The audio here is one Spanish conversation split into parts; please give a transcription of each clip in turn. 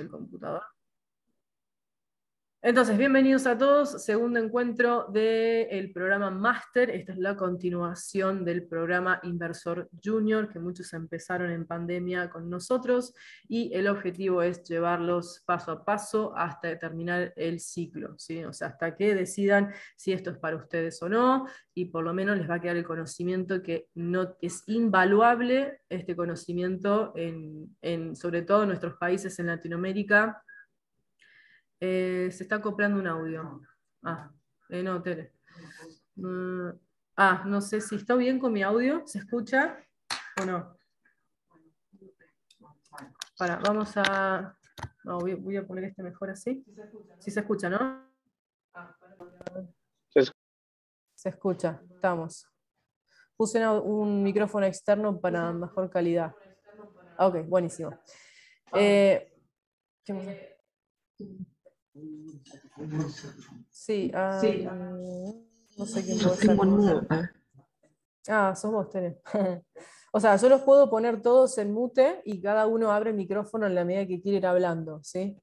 el computador entonces, bienvenidos a todos. Segundo encuentro del programa Master. Esta es la continuación del programa Inversor Junior, que muchos empezaron en pandemia con nosotros. Y el objetivo es llevarlos paso a paso hasta terminar el ciclo, o sea, hasta que decidan si esto es para ustedes o no. Y por lo menos les va a quedar el conocimiento que no, es invaluable, este conocimiento, en, sobre todo en nuestros países en Latinoamérica eh, se está comprando un audio. Ah, ah eh, no, Tele. Eh, ah, no sé si está bien con mi audio. ¿Se escucha o no? Para, vamos a. voy, a poner este mejor así. Sí se escucha, ¿no? Ah, se escucha, estamos. Puse un micrófono externo para mejor calidad. Ok, buenísimo. Ah. Ah, sí, no sé quién ¿eh? Ah, sos vos, o sea, yo los puedo poner todos en mute y cada uno abre el micrófono en la medida que quiere ir hablando, ¿sí?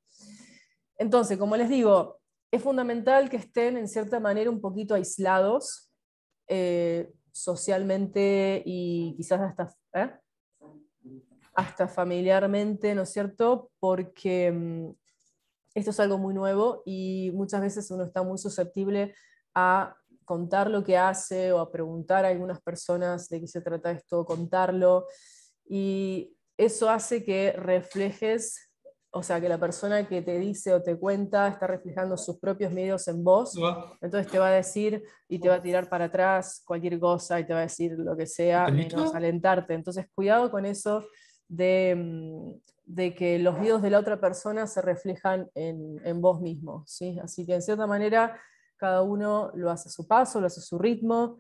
Entonces, como les digo, es fundamental que estén en cierta manera un poquito aislados eh, socialmente y quizás hasta, ¿eh? hasta familiarmente, ¿no es cierto? Porque mm, esto es algo muy nuevo y muchas veces uno está muy susceptible a contar lo que hace o a preguntar a algunas personas de qué se trata esto, contarlo. Y eso hace que reflejes, o sea, que la persona que te dice o te cuenta está reflejando sus propios medios en vos. Entonces te va a decir y te va a tirar para atrás cualquier cosa y te va a decir lo que sea, menos alentarte. Entonces cuidado con eso de mm, de que los vidos de la otra persona se reflejan en, vos mismo. Así que en cierta manera cada uno lo hace a su paso, lo hace a su ritmo,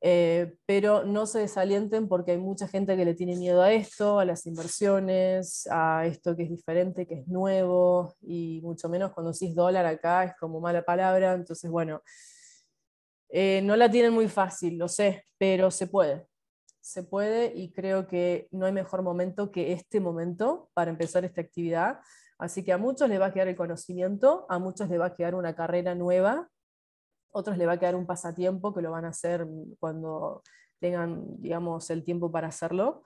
eh, pero no se desalienten porque hay mucha gente que le tiene miedo a esto, a las inversiones, a esto que es diferente, que es nuevo, y mucho menos cuando decís dólar acá es como mala palabra, entonces bueno, eh, no la tienen muy fácil, lo sé, pero se puede se puede y creo que no hay mejor momento que este momento para empezar esta actividad. Así que a muchos les va a quedar el conocimiento, a muchos les va a quedar una carrera nueva, otros les va a quedar un pasatiempo que lo van a hacer cuando tengan, digamos, el tiempo para hacerlo.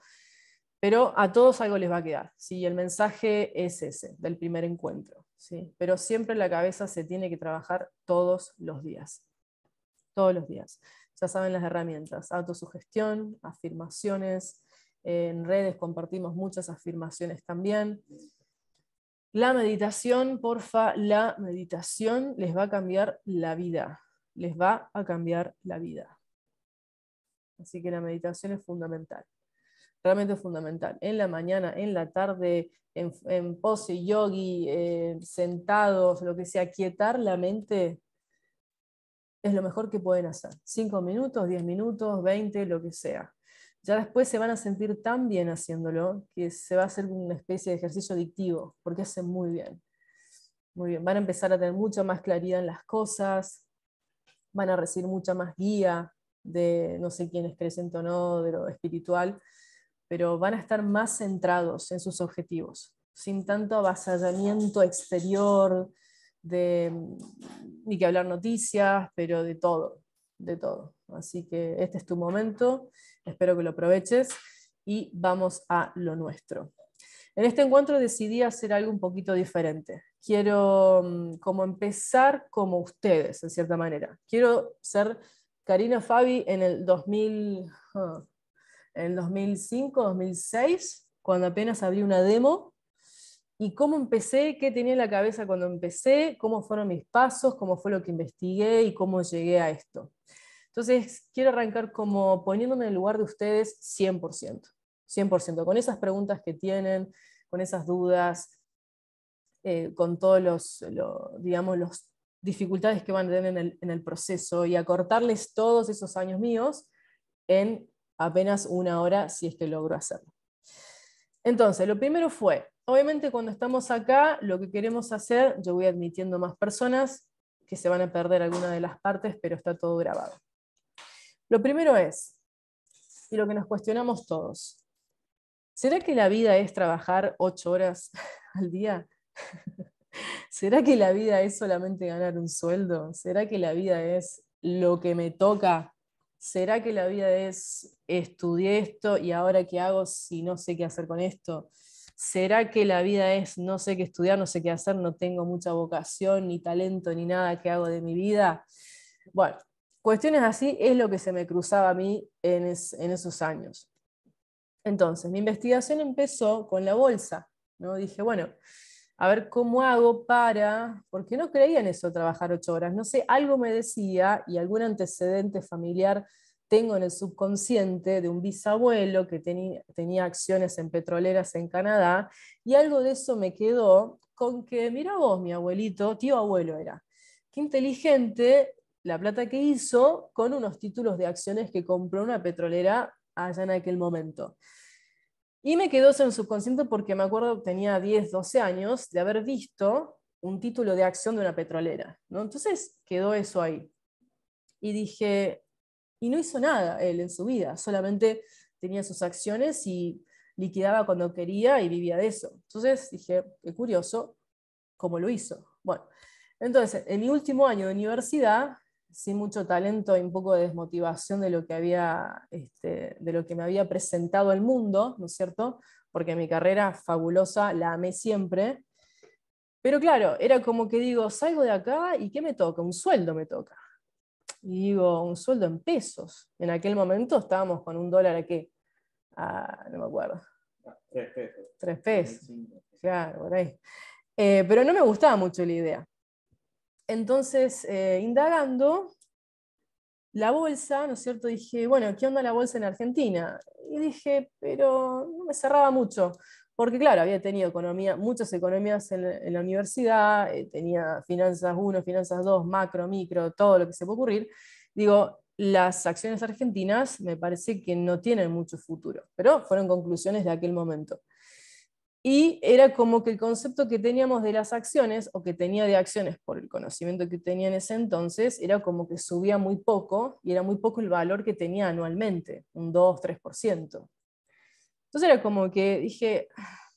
Pero a todos algo les va a quedar, ¿sí? El mensaje es ese, del primer encuentro, ¿sí? Pero siempre en la cabeza se tiene que trabajar todos los días, todos los días ya saben las herramientas, autosugestión, afirmaciones, eh, en redes compartimos muchas afirmaciones también. La meditación, porfa, la meditación les va a cambiar la vida, les va a cambiar la vida. Así que la meditación es fundamental, realmente es fundamental. En la mañana, en la tarde, en, pose yogi, eh, sentados, lo que sea, quietar la mente es lo mejor que pueden hacer. Cinco minutos, diez minutos, veinte, lo que sea. Ya después se van a sentir tan bien haciéndolo que se va a hacer una especie de ejercicio adictivo, porque hacen muy bien. Muy bien, van a empezar a tener mucha más claridad en las cosas, van a recibir mucha más guía de no sé quién es creciente o no, de lo espiritual, pero van a estar más centrados en sus objetivos, sin tanto avasallamiento exterior, de mm, ni que hablar noticias, pero de todo, de todo. Así que este es tu momento, espero que lo aproveches y vamos a lo nuestro. En este encuentro decidí hacer algo un poquito diferente. Quiero mm, como empezar como ustedes, en cierta manera. Quiero ser Karina Fabi en el 2000, en el 2005, 2006, cuando apenas abrí una demo y cómo empecé, qué tenía en la cabeza cuando empecé, cómo fueron mis pasos, cómo fue lo que investigué y cómo llegué a esto. Entonces, quiero arrancar como poniéndome en el lugar de ustedes 100%, 100%, con esas preguntas que tienen, con esas dudas, eh, con todos los, digamos, los dificultades que van a tener en el, en el proceso y acortarles todos esos años míos en apenas una hora si es que logro hacerlo. Entonces, lo primero fue obviamente cuando estamos acá, lo que queremos hacer, yo voy admitiendo más personas que se van a perder alguna de las partes, pero está todo grabado. Lo primero es, y lo que nos cuestionamos todos, ¿será que la vida es trabajar ocho horas al día? ¿Será que la vida es solamente ganar un sueldo? ¿Será que la vida es lo que me toca? ¿Será que la vida es estudié esto y ahora qué hago si no sé qué hacer con esto? ¿será que la vida es no sé qué estudiar, no sé qué hacer, no tengo mucha vocación, ni talento, ni nada que hago de mi vida? Bueno, cuestiones así es lo que se me cruzaba a mí en, esos años. Entonces, mi investigación empezó con la bolsa. ¿no? Dije, bueno, a ver cómo hago para, porque no creía en eso, trabajar ocho horas. No sé, algo me decía y algún antecedente familiar tengo en el subconsciente de un bisabuelo que tenía acciones en petroleras en Canadá, y algo de eso me quedó con que, mira vos, mi abuelito, tío abuelo era, qué inteligente la plata que hizo con unos títulos de acciones que compró una petrolera allá en aquel momento. Y me quedó eso en el subconsciente porque me acuerdo que tenía 10, 12 años de haber visto un título de acción de una petrolera. ¿no? Entonces quedó eso ahí. Y dije, y no hizo nada él en su vida, solamente tenía sus acciones y liquidaba cuando quería y vivía de eso. Entonces dije, qué curioso, ¿cómo lo hizo? Bueno, entonces en mi último año de universidad, sin mucho talento y un poco de desmotivación de lo que, había, este, de lo que me había presentado el mundo, ¿no es cierto? Porque mi carrera fabulosa la amé siempre. Pero claro, era como que digo, salgo de acá y ¿qué me toca? Un sueldo me toca y digo, un sueldo en pesos. En aquel momento estábamos con un dólar a qué? no me acuerdo. Tres pesos. Tres pesos. Claro, por ahí. Eh, pero no me gustaba mucho la idea. Entonces, eh, indagando, la bolsa, ¿no es cierto? Dije, bueno, ¿qué onda la bolsa en Argentina? Y dije, pero no me cerraba mucho porque claro, había tenido economía, muchas economías en, la universidad, eh, tenía finanzas 1, finanzas 2, macro, micro, todo lo que se puede ocurrir. Digo, las acciones argentinas me parece que no tienen mucho futuro, pero fueron conclusiones de aquel momento. Y era como que el concepto que teníamos de las acciones, o que tenía de acciones por el conocimiento que tenía en ese entonces, era como que subía muy poco y era muy poco el valor que tenía anualmente, un 2, 3%. Entonces era como que dije,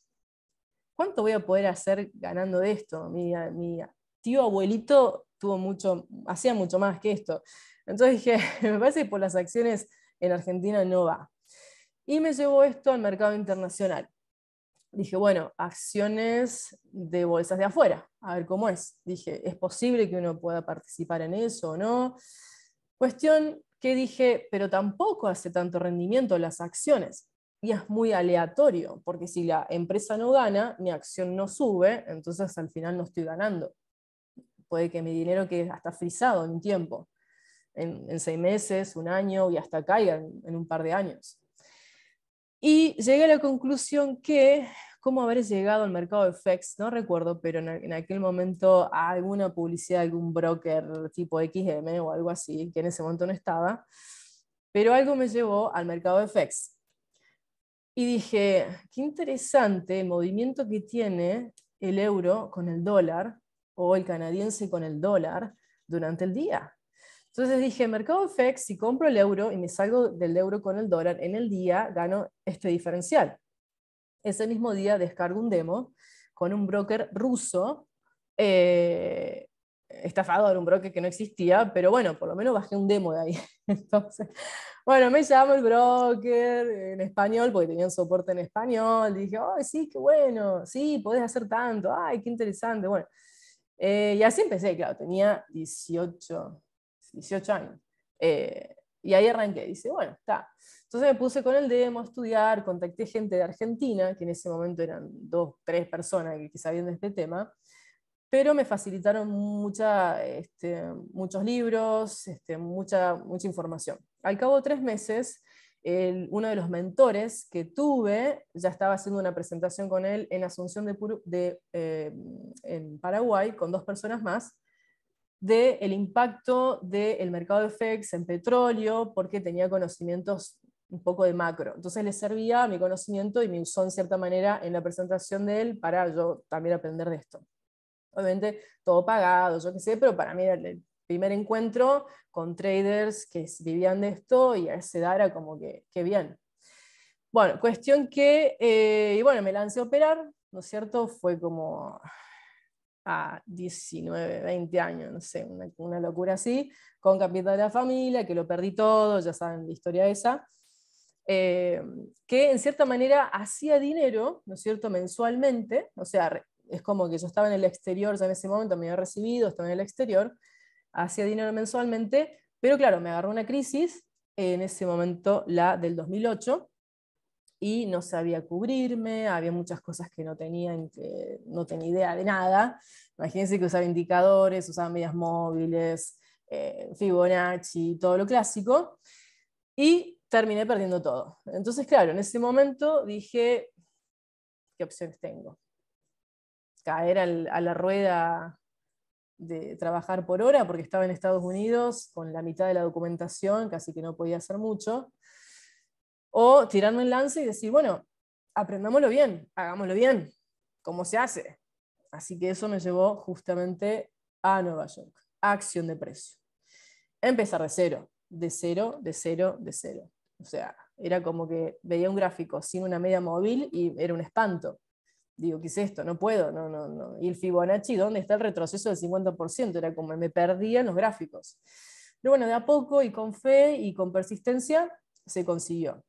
¿cuánto voy a poder hacer ganando de esto? Mi, tío abuelito tuvo mucho, hacía mucho más que esto. Entonces dije, me parece que por las acciones en Argentina no va. Y me llevó esto al mercado internacional. Dije, bueno, acciones de bolsas de afuera, a ver cómo es. Dije, ¿es posible que uno pueda participar en eso o no? Cuestión que dije, pero tampoco hace tanto rendimiento las acciones y es muy aleatorio, porque si la empresa no gana, mi acción no sube, entonces al final no estoy ganando. Puede que mi dinero quede hasta frisado en un tiempo, en, seis meses, un año y hasta caiga en, un par de años. Y llegué a la conclusión que, cómo haber llegado al mercado de FX, e no recuerdo, pero en, aquel momento alguna publicidad de algún broker tipo XM o algo así, que en ese momento no estaba, pero algo me llevó al mercado de FX. E y dije, qué interesante el movimiento que tiene el euro con el dólar o el canadiense con el dólar durante el día. Entonces dije, mercado FX, e si compro el euro y me salgo del euro con el dólar en el día, gano este diferencial. Ese mismo día descargo un demo con un broker ruso eh, estafador, un broker que no existía, pero bueno, por lo menos bajé un demo de ahí. Entonces, bueno, me llamó el broker en español, porque tenían soporte en español, dije, ay, oh, sí, qué bueno, sí, podés hacer tanto, ay, qué interesante, bueno. Eh, y así empecé, claro, tenía 18, 18 años. Eh, y ahí arranqué, dice, bueno, está. Entonces me puse con el demo a estudiar, contacté gente de Argentina, que en ese momento eran dos, tres personas que sabían de este tema, pero me facilitaron mucha, este, muchos libros, este, mucha, mucha información. Al cabo de tres meses, uno de los mentores que tuve, ya estaba haciendo una presentación con él en Asunción de, eh, en Paraguay, con dos personas más, del el impacto del mercado de FEX en petróleo, porque tenía conocimientos un poco de macro. Entonces le servía mi conocimiento y me usó en cierta manera en la presentación de él para yo también aprender de esto. Obviamente todo pagado, yo qué sé, pero para mí era el primer encuentro con traders que vivían de esto y a ese edad era como que, bien. Bueno, cuestión que, eh, y bueno, me lancé a operar, ¿no es cierto? Fue como a 19, 20 años, no sé, una, locura así, con capital de la familia, que lo perdí todo, ya saben la historia esa, eh, que en cierta manera hacía dinero, ¿no es cierto?, mensualmente, o sea, es como que yo estaba en el exterior, ya en ese momento me había recibido, estaba en el exterior, hacía dinero mensualmente, pero claro, me agarró una crisis, en ese momento la del 2008, y no sabía cubrirme, había muchas cosas que no tenía, que no tenía idea de nada. Imagínense que usaba indicadores, usaba medias móviles, eh, Fibonacci, todo lo clásico, y terminé perdiendo todo. Entonces, claro, en ese momento dije, ¿qué opciones tengo? caer a la rueda de trabajar por hora, porque estaba en Estados Unidos con la mitad de la documentación, casi que no podía hacer mucho. O tirarme el lance y decir, bueno, aprendámoslo bien, hagámoslo bien, cómo se hace. Así que eso me llevó justamente a Nueva York, acción de precio. Empezar de cero, de cero, de cero, de cero. O sea, era como que veía un gráfico sin una media móvil y era un espanto digo, ¿qué es esto? No puedo, no, no, no. Y el Fibonacci, ¿dónde está el retroceso del 50%? Era como me perdía en los gráficos. Pero bueno, de a poco y con fe y con persistencia se consiguió.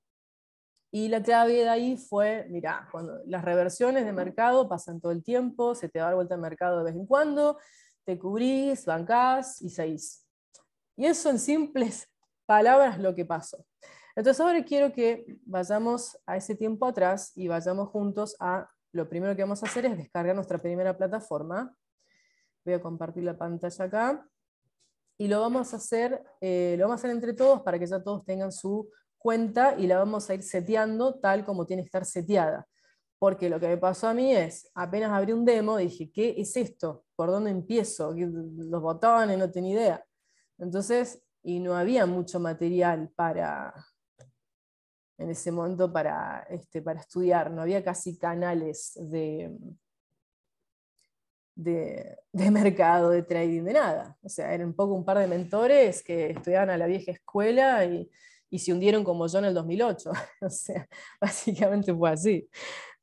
Y la clave de ahí fue, mirá, cuando las reversiones de mercado pasan todo el tiempo, se te da vuelta al mercado de vez en cuando, te cubrís, bancás y seguís. Y eso en simples palabras lo que pasó. Entonces ahora quiero que vayamos a ese tiempo atrás y vayamos juntos a lo primero que vamos a hacer es descargar nuestra primera plataforma. Voy a compartir la pantalla acá. Y lo vamos a hacer, eh, lo vamos a hacer entre todos para que ya todos tengan su cuenta y la vamos a ir seteando tal como tiene que estar seteada. Porque lo que me pasó a mí es, apenas abrí un demo, dije, ¿qué es esto? ¿Por dónde empiezo? Los botones, no tenía idea. Entonces, y no había mucho material para, en ese momento para, este, para estudiar. No había casi canales de, de, mercado, de trading, de nada. O sea, eran un poco un par de mentores que estudiaban a la vieja escuela y, y se hundieron como yo en el 2008. o sea, básicamente fue así.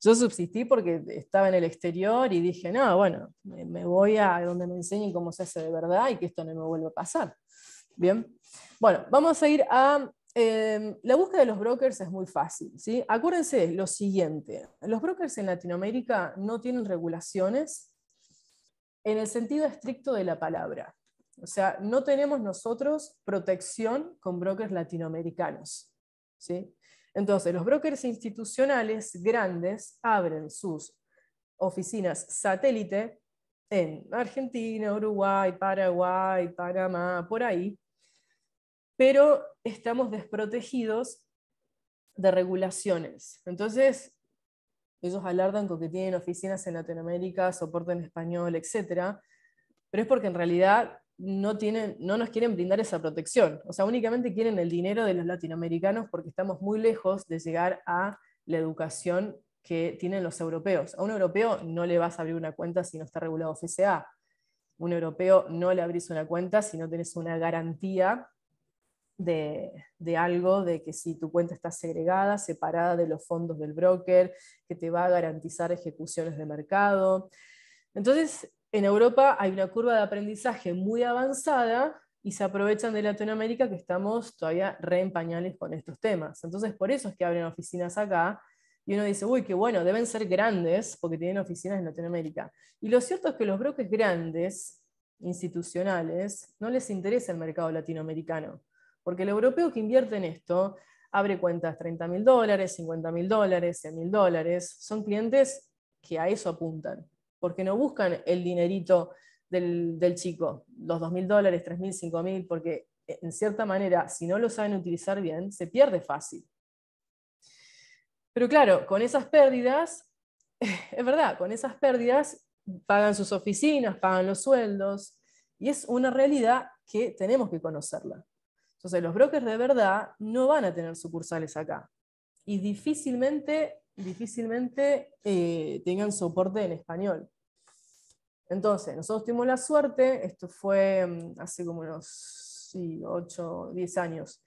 Yo subsistí porque estaba en el exterior y dije, no, bueno, me voy a donde me enseñen cómo se hace de verdad y que esto no me vuelva a pasar. Bien. Bueno, vamos a ir a Em, la búsqueda de los brokers es muy fácil. ¿sí? Acuérdense lo siguiente, los brokers en Latinoamérica no tienen regulaciones en el sentido estricto de la palabra. O sea, no tenemos nosotros protección con brokers latinoamericanos. ¿sí? Entonces, los brokers institucionales grandes abren sus oficinas satélite en Argentina, Uruguay, Paraguay, Panamá, por ahí, pero estamos desprotegidos de regulaciones. Entonces, ellos alardan con que tienen oficinas en Latinoamérica, soporte en español, etc. Pero es porque en realidad no, tienen, no nos quieren brindar esa protección. O sea, únicamente quieren el dinero de los latinoamericanos porque estamos muy lejos de llegar a la educación que tienen los europeos. A un europeo no le vas a abrir una cuenta si no está regulado FCA. Un europeo no le abrís una cuenta si no tenés una garantía de, algo, de que si tu cuenta está segregada, separada de los fondos del broker, que te va a garantizar ejecuciones de mercado. Entonces, en Europa hay una curva de aprendizaje muy avanzada y se aprovechan de Latinoamérica que estamos todavía re con estos temas. Entonces, por eso es que abren oficinas acá. Y uno dice, uy, qué bueno, deben ser grandes porque tienen oficinas en Latinoamérica. Y lo cierto es que los brokers grandes, institucionales, no les interesa el mercado latinoamericano. Porque el europeo que invierte en esto abre cuentas 30 mil dólares, 50 mil dólares, 100 mil dólares. Son clientes que a eso apuntan, porque no buscan el dinerito del, chico, los 2 mil dólares, 3 mil, 5 mil, porque eh, en cierta manera, si no lo saben utilizar bien, se pierde fácil. Pero claro, con esas pérdidas, es verdad, con esas pérdidas pagan sus oficinas, pagan los sueldos, y es una realidad que tenemos que conocerla. Entonces, los brokers de verdad no van a tener sucursales acá y difícilmente, difícilmente eh, tengan soporte en español. Entonces, nosotros tuvimos la suerte, esto fue mm, hace como unos 8 8, 10 años,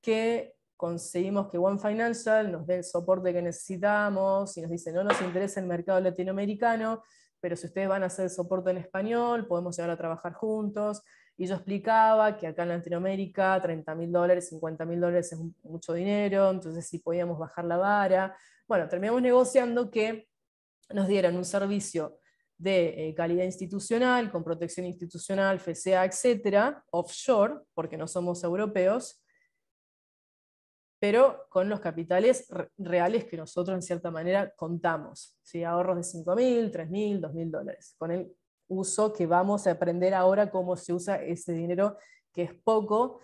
que conseguimos que One Financial nos dé el soporte que necesitamos y nos dice, no nos interesa el mercado latinoamericano, pero si ustedes van a hacer soporte en español, podemos llegar a trabajar juntos. Y yo explicaba que acá en Latinoamérica 30 mil dólares, 50 mil dólares es mucho dinero, entonces si sí podíamos bajar la vara. Bueno, terminamos negociando que nos dieran un servicio de eh, calidad institucional, con protección institucional, FCA, etcétera, offshore, porque no somos europeos, pero con los capitales reales que nosotros en cierta manera contamos, si ahorros de 5.000, 3.000, 2.000 dólares, con el uso que vamos a aprender ahora cómo se usa ese dinero que es poco,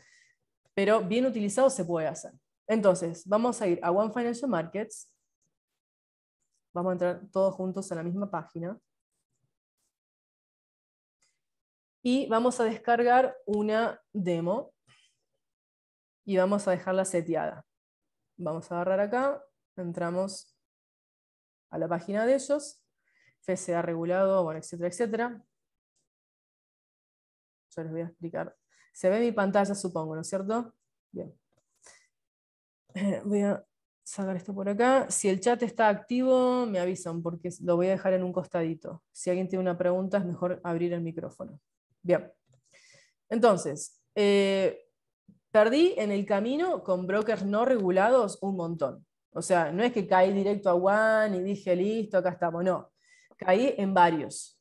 pero bien utilizado se puede hacer. Entonces, vamos a ir a One Financial Markets. Vamos a entrar todos juntos a la misma página. Y vamos a descargar una demo y vamos a dejarla seteada. Vamos a agarrar acá, entramos a la página de ellos FSA regulado, bueno, etcétera, etcétera. Yo les voy a explicar. Se ve mi pantalla, supongo, ¿no es cierto? Bien. Voy a sacar esto por acá. Si el chat está activo, me avisan porque lo voy a dejar en un costadito. Si alguien tiene una pregunta, es mejor abrir el micrófono. Bien. Entonces, eh, perdí en el camino con brokers no regulados un montón. O sea, no es que caí directo a One y dije, listo, acá estamos. No, caí en varios,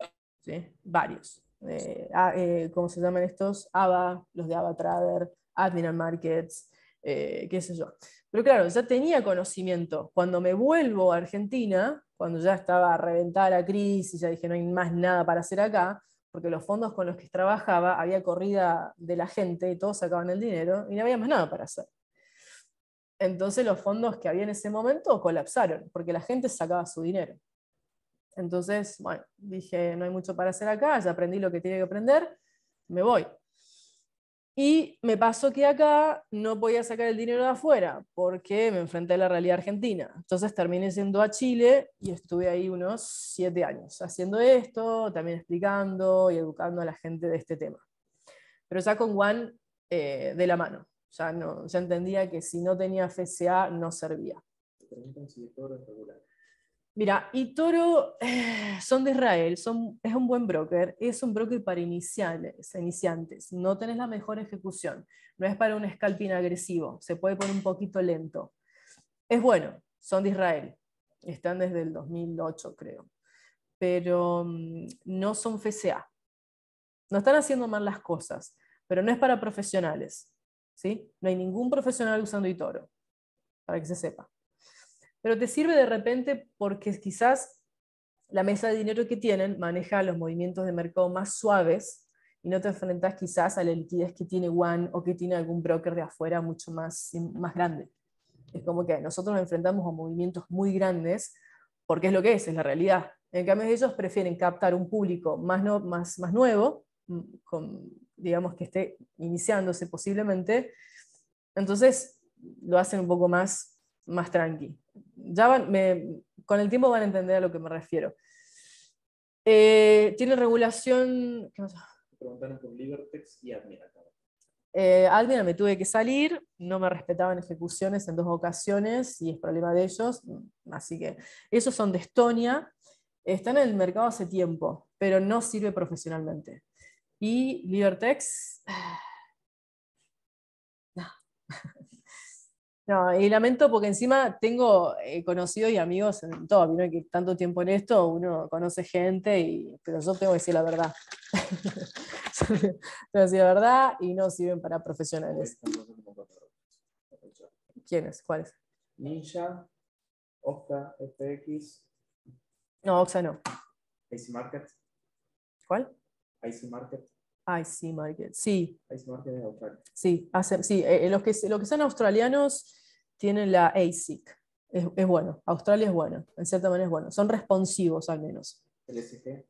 varios. Eh, eh, ¿Cómo se llaman estos? ABA, los de ABA Trader, Admiral Markets, eh, qué sé yo. Pero claro, ya tenía conocimiento. Cuando me vuelvo a Argentina, cuando ya estaba reventada la crisis, ya dije, no hay más nada para hacer acá, porque los fondos con los que trabajaba había corrida de la gente y todos sacaban el dinero y no había más nada para hacer. Entonces los fondos que había en ese momento colapsaron, porque la gente sacaba su dinero. Entonces, bueno, dije, no hay mucho para hacer acá, ya aprendí lo que tiene que aprender, me voy. Y me pasó que acá no podía sacar el dinero de afuera porque me enfrenté a la realidad argentina. Entonces terminé siendo a Chile y estuve ahí unos siete años haciendo esto, también explicando y educando a la gente de este tema. Pero ya con Juan eh, de la mano. Ya, no, se entendía que si no tenía FCA no servía. Mira, iTORO eh, son de Israel, son, es un buen broker, es un broker para iniciantes, no tenés la mejor ejecución, no es para un scalping agresivo, se puede poner un poquito lento. Es bueno, son de Israel, están desde el 2008 creo, pero mm, no son FCA, no están haciendo mal las cosas, pero no es para profesionales, ¿sí? No hay ningún profesional usando Itoro, para que se sepa pero te sirve de repente porque quizás la mesa de dinero que tienen maneja los movimientos de mercado más suaves y no te enfrentas quizás a la liquidez que tiene One o que tiene algún broker de afuera mucho más, más grande. Es como que nosotros nos enfrentamos a movimientos muy grandes porque es lo que es, es la realidad. En cambio, ellos prefieren captar un público más, no, más, más nuevo, mm, con, digamos que esté iniciándose posiblemente. Entonces, lo hacen un poco más más tranqui. Ya van, me, con el tiempo van a entender a lo que me refiero. Eh, tiene regulación... ¿qué más? Preguntaron por Libertex y Eh, me tuve que salir, no me respetaban ejecuciones en dos ocasiones y es problema de ellos. Así que esos son de Estonia. Están en el mercado hace tiempo, pero no sirve profesionalmente. Y Libertex No, y lamento porque encima tengo eh, conocidos y amigos en todo, no que tanto tiempo en esto, uno conoce gente, y, pero yo tengo que decir la verdad. tengo que decir la verdad y no sirven para profesionales. ¿Quiénes? ¿Cuáles? Ninja, Oxa, FX. No, Oxa no. IC Market. ¿Cuál? IC Market. IC Market, sí. IC Market es Sí, sí eh, eh, los, que, los que son australianos tiene la ASIC. Es, bueno, Australia es bueno, en cierta manera es bueno. Son responsivos al menos. ¿LSG?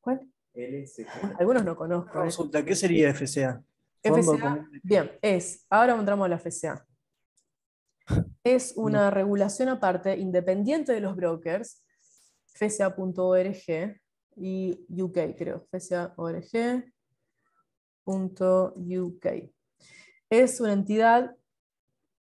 ¿Cuál? LSG. Ah, algunos no conozco. Resulta, eh. ¿qué sería FCA? FCA, bien, es, ahora entramos a la FCA. Es una regulación aparte, independiente de los brokers, fca.org y UK, creo, fca.org.uk. Es una entidad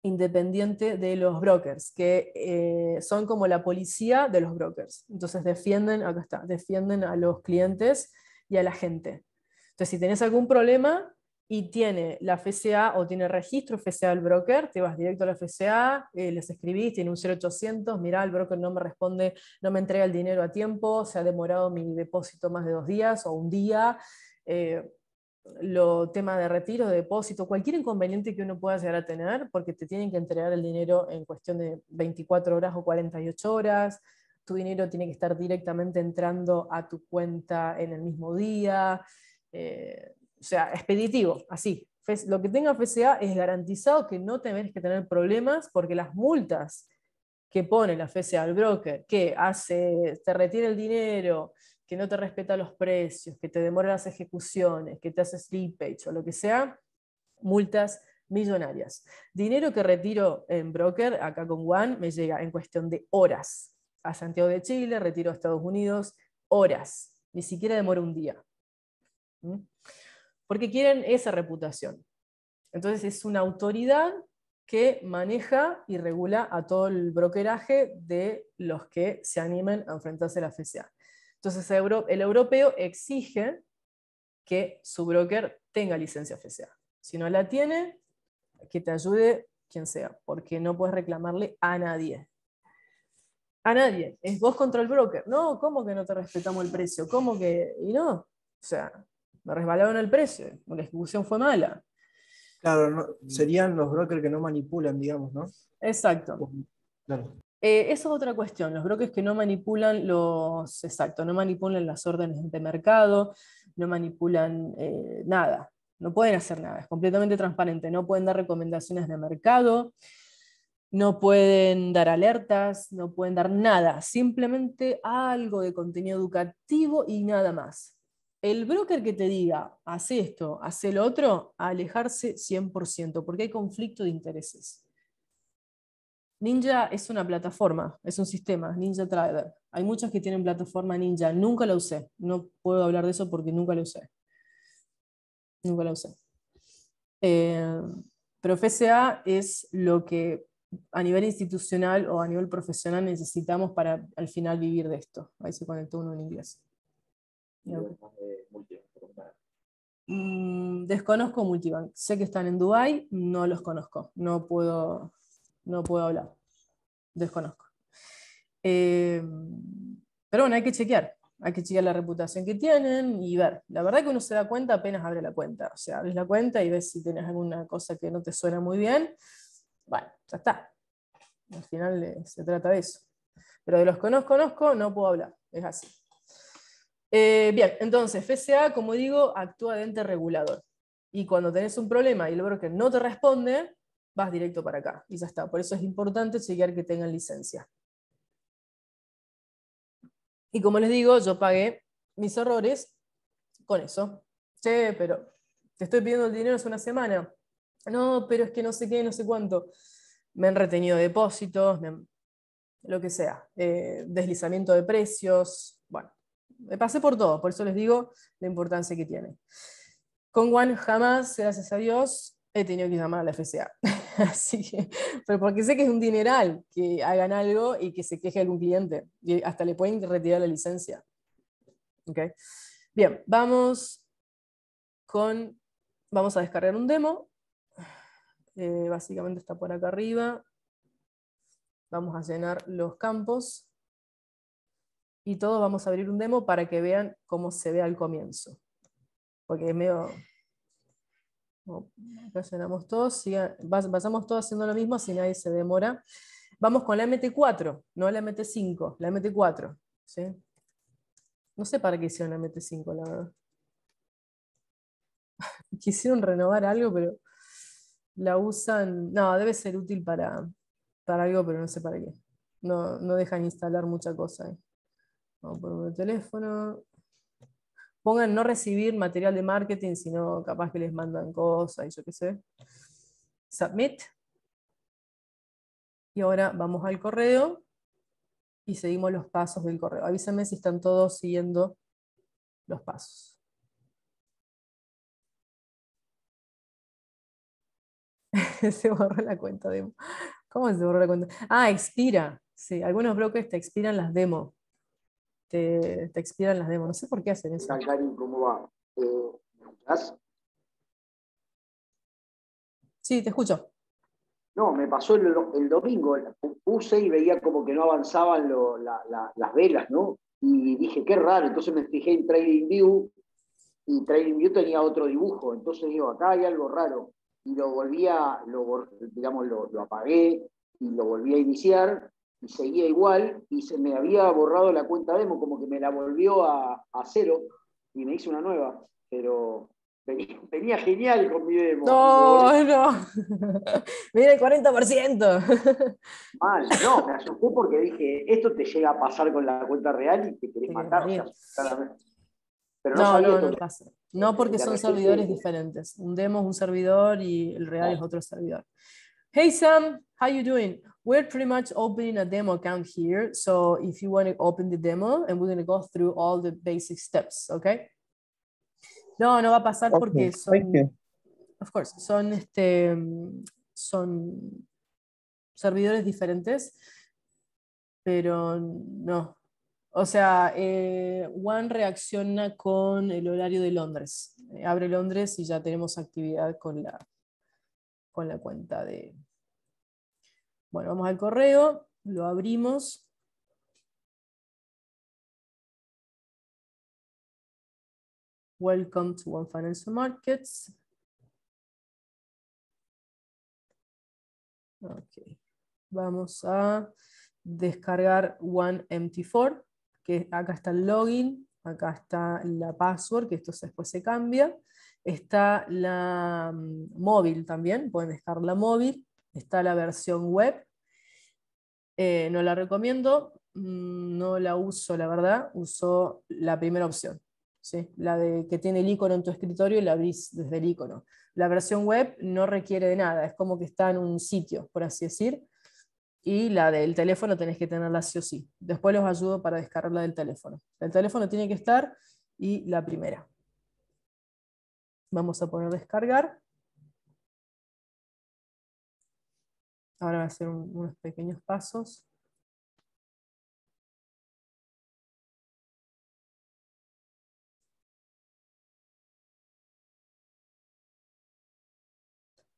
independiente de los brokers, que eh, son como la policía de los brokers. Entonces defienden, acá está, defienden a los clientes y a la gente. Entonces, si tenés algún problema y tiene la FCA o tiene registro FCA del broker, te vas directo a la FCA, eh, les escribís, tiene un 0800, mirá, el broker no me responde, no me entrega el dinero a tiempo, se ha demorado mi depósito más de dos días o un día. Eh, lo tema de retiro, de depósito, cualquier inconveniente que uno pueda llegar a tener, porque te tienen que entregar el dinero en cuestión de 24 horas o 48 horas, tu dinero tiene que estar directamente entrando a tu cuenta en el mismo día, eh, o sea, expeditivo, así. E lo que tenga FCA e e es garantizado que no tenés que tener problemas porque las multas que pone la FCA al broker, que hace, te retiene el dinero, que no te respeta los precios, que te demora las ejecuciones, que te hace slippage o lo que sea, multas millonarias. Dinero que retiro en broker, acá con One, me llega en cuestión de horas. A Santiago de Chile, retiro a Estados Unidos, horas. Ni siquiera demora un día. ¿Mm? Porque quieren esa reputación. Entonces es una autoridad que maneja y regula a todo el brokeraje de los que se animen a enfrentarse a la FCA. Entonces el europeo exige que su broker tenga licencia FCA. Si no la tiene, que te ayude quien sea, porque no puedes reclamarle a nadie. A nadie. Es vos contra el broker. No, ¿cómo que no te respetamos el precio? ¿Cómo que.? Y no. O sea, me resbalaron el precio. La ejecución fue mala. Claro, serían los brokers que no manipulan, digamos, ¿no? Exacto. Claro. Eh, esa es otra cuestión, los brokers que no manipulan los, exacto, no manipulan las órdenes de mercado, no manipulan eh, nada, no pueden hacer nada, es completamente transparente, no pueden dar recomendaciones de mercado, no pueden dar alertas, no pueden dar nada, simplemente algo de contenido educativo y nada más. El broker que te diga, haz esto, haz lo otro, alejarse 100%, porque hay conflicto de intereses. Ninja es una plataforma, es un sistema, Ninja Trader. Hay muchos que tienen plataforma Ninja, nunca la usé. No puedo hablar de eso porque nunca la usé. Nunca la usé. Eh, pero FSA es lo que a nivel institucional o a nivel profesional necesitamos para al final vivir de esto. Ahí se conectó uno en inglés. Mm, desconozco Multibank. Sé que están en Dubai, no los conozco. No puedo no puedo hablar, desconozco. Eh, pero bueno, hay que chequear, hay que chequear la reputación que tienen y ver. La verdad que uno se da cuenta apenas abre la cuenta, o sea, abres la cuenta y ves si tienes alguna cosa que no te suena muy bien. Bueno, ya está. Al final eh, se trata de eso. Pero de los que no conozco, no puedo hablar, es así. Eh, bien, entonces, FSA, como digo, actúa de ente regulador. Y cuando tenés un problema y el broker no te responde, vas directo para acá y ya está. Por eso es importante chequear que tengan licencia. Y como les digo, yo pagué mis errores con eso. Che, pero te estoy pidiendo el dinero hace una semana. No, pero es que no sé qué, no sé cuánto. Me han retenido depósitos, lo que sea. Eh, deslizamiento de precios. Bueno, me pasé por todo, por eso les digo la importancia que tiene. Con One jamás, gracias a Dios, he tenido que llamar a la FCA. Así pero porque sé que es un dineral que hagan algo y que se queje algún cliente. Y hasta le pueden retirar la licencia. Bien, vamos con, vamos a descargar un demo. Eh, básicamente está por acá arriba. Vamos a llenar los campos. Y todos vamos a abrir un demo para que vean cómo se ve al comienzo. Porque es medio vamos todos, pasamos todos haciendo lo mismo si nadie se demora. Vamos con la MT4, no la MT5, la MT4. No sé para qué hicieron la MT5, la verdad. Quisieron renovar algo, pero la usan. No, debe ser útil para, para algo, pero no sé para qué. No, no dejan instalar mucha cosa. Vamos por el teléfono pongan no recibir material de marketing, sino capaz que les mandan cosas y yo qué sé. Submit. Y ahora vamos al correo y seguimos los pasos del correo. Avísame si están todos siguiendo los pasos. se borró la cuenta demo. ¿Cómo se borró la cuenta? Ah, expira. Sí, algunos bloques te expiran las demos te, te expiran las demos. No sé por qué hacen eso. ¿cómo va? ¿Me escuchás? Sí, te escucho. No, me pasó el, domingo, puse y veía como que no avanzaban las velas, ¿no? Y dije, qué raro, entonces me fijé en TradingView y TradingView tenía otro dibujo, entonces digo, acá hay algo raro. Y lo volví digamos, lo apagué y lo volví a iniciar seguía igual y se me había borrado la cuenta demo, como que me la volvió a, cero y me hice una nueva, pero venía, genial con mi demo. No, no, mira el 40%. Mal, no, me asusté porque dije, esto te llega a pasar con la cuenta real y te querés matar. pero no, no, no, no, pasa. No porque son servidores diferentes. Un demo es un servidor y el real es otro servidor. Hey Sam, how you doing? We're pretty much opening a demo account here. So if you want to open the demo and we're going to go through all the basic steps, okay? No, no va a pasar porque son, of course, son, este, servidores diferentes, pero no. O sea, eh, One reacciona con el horario de Londres. Abre Londres y ya tenemos actividad con la cuenta de, bueno, vamos al correo, lo abrimos. Welcome to One Financial Markets. Okay. Vamos a descargar OneMT4, que acá está el login, acá está la password, que esto después se cambia. Está la mm, móvil también, pueden descargar la móvil. Está la versión web. Eh, no la recomiendo, mm, no la uso, la verdad. Uso la primera opción, ¿sí? la de que tiene el icono en tu escritorio y la abrís desde el icono. La versión web no requiere de nada, es como que está en un sitio, por así decir. Y la del teléfono tenés que tenerla sí o sí. Después los ayudo para descargarla del teléfono. El teléfono tiene que estar y la primera. Vamos a poner descargar. Ahora voy a hacer unos pequeños pasos.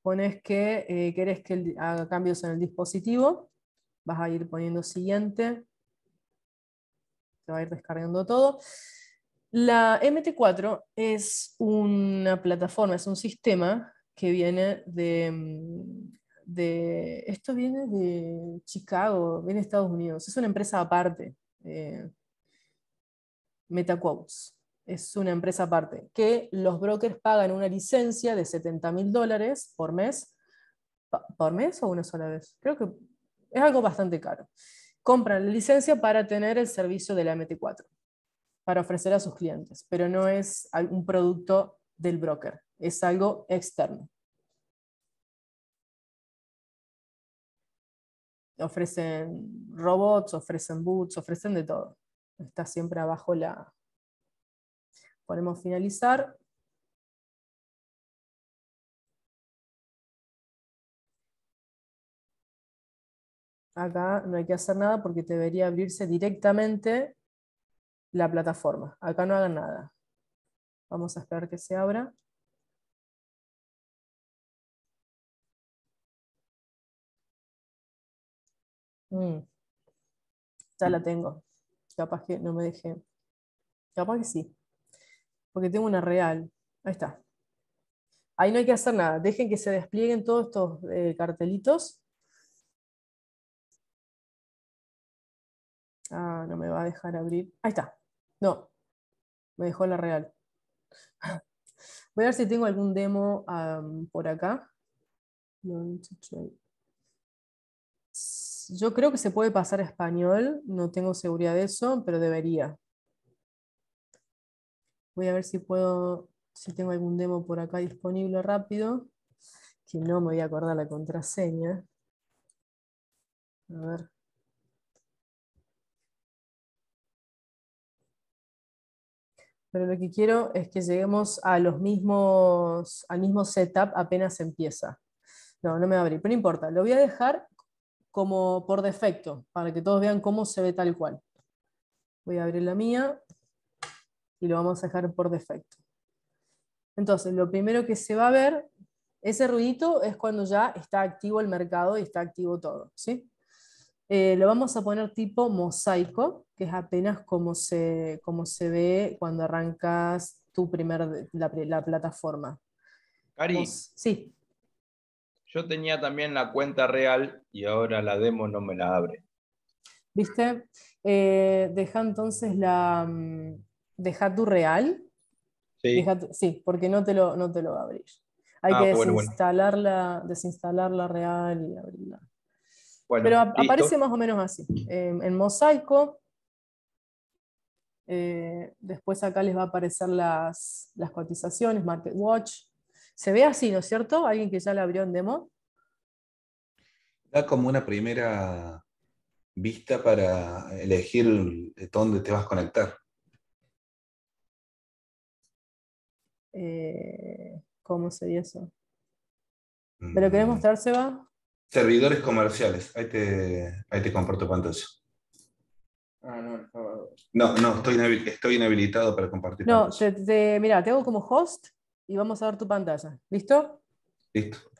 Pones que eh, querés que haga cambios en el dispositivo. Vas a ir poniendo siguiente. Te va a ir descargando todo. La MT4 es una plataforma, es un sistema que viene de mm, de, esto viene de Chicago, viene de Estados Unidos, es una empresa aparte, eh, MetaQuotes, es una empresa aparte, que los brokers pagan una licencia de 70 mil dólares por mes, por mes o una sola vez, creo que es algo bastante caro. Compran la licencia para tener el servicio de la MT4, para ofrecer a sus clientes, pero no es un producto del broker, es algo externo. ofrecen robots, ofrecen boots, ofrecen de todo. Está siempre abajo la... Podemos finalizar. Acá no hay que hacer nada porque debería abrirse directamente la plataforma. Acá no hagan nada. Vamos a esperar que se abra. Mm. Ya la tengo. Capaz que no me dejé. Capaz que sí. Porque tengo una real. Ahí está. Ahí no hay que hacer nada. Dejen que se desplieguen todos estos eh, cartelitos. Ah, no me va a dejar abrir. Ahí está. No. Me dejó la real. Voy a ver si tengo algún demo por acá. Yo creo que se puede pasar a español, no tengo seguridad de eso, pero debería. Voy a ver si puedo, si tengo algún demo por acá disponible rápido, que no me voy a acordar la contraseña. A ver. Pero lo que quiero es que lleguemos a los al mismo setup apenas empieza. No, no me va a abrir, pero no importa. Lo voy a dejar como por defecto, para que todos vean cómo se ve tal cual. Voy a abrir la mía y lo vamos a dejar por defecto. Entonces, lo primero que se va a ver, ese ruidito es cuando ya está activo el mercado y está activo todo. ¿sí? Eh, lo vamos a poner tipo mosaico, que es apenas como se, como se ve cuando arrancas tu primer, la, la plataforma. Cari, sí. Yo tenía también la cuenta real y ahora la demo no me la abre. ¿Viste? Eh, deja entonces la. Mm, deja tu real. Sí. sí, porque no te lo, no te lo va a abrir. Hay ah, que desinstalarla, la real y abrirla. Pero aparece más o menos así. en mosaico. Eh, después acá les va a aparecer las, las cotizaciones, Market Watch, se ve así, ¿no es cierto? Alguien que ya la abrió en demo. Da como una primera vista para elegir dónde te vas a conectar. Eh, ¿Cómo sería eso? ¿Pero lo querés mm. mostrar, Seba? Servidores comerciales. Ahí te, ahí te comparto pantalla. Ah, no, no, no, no estoy, inhabilitado para compartir. No, mira, tengo como host y vamos a ver tu pantalla. ¿Listo? Listo.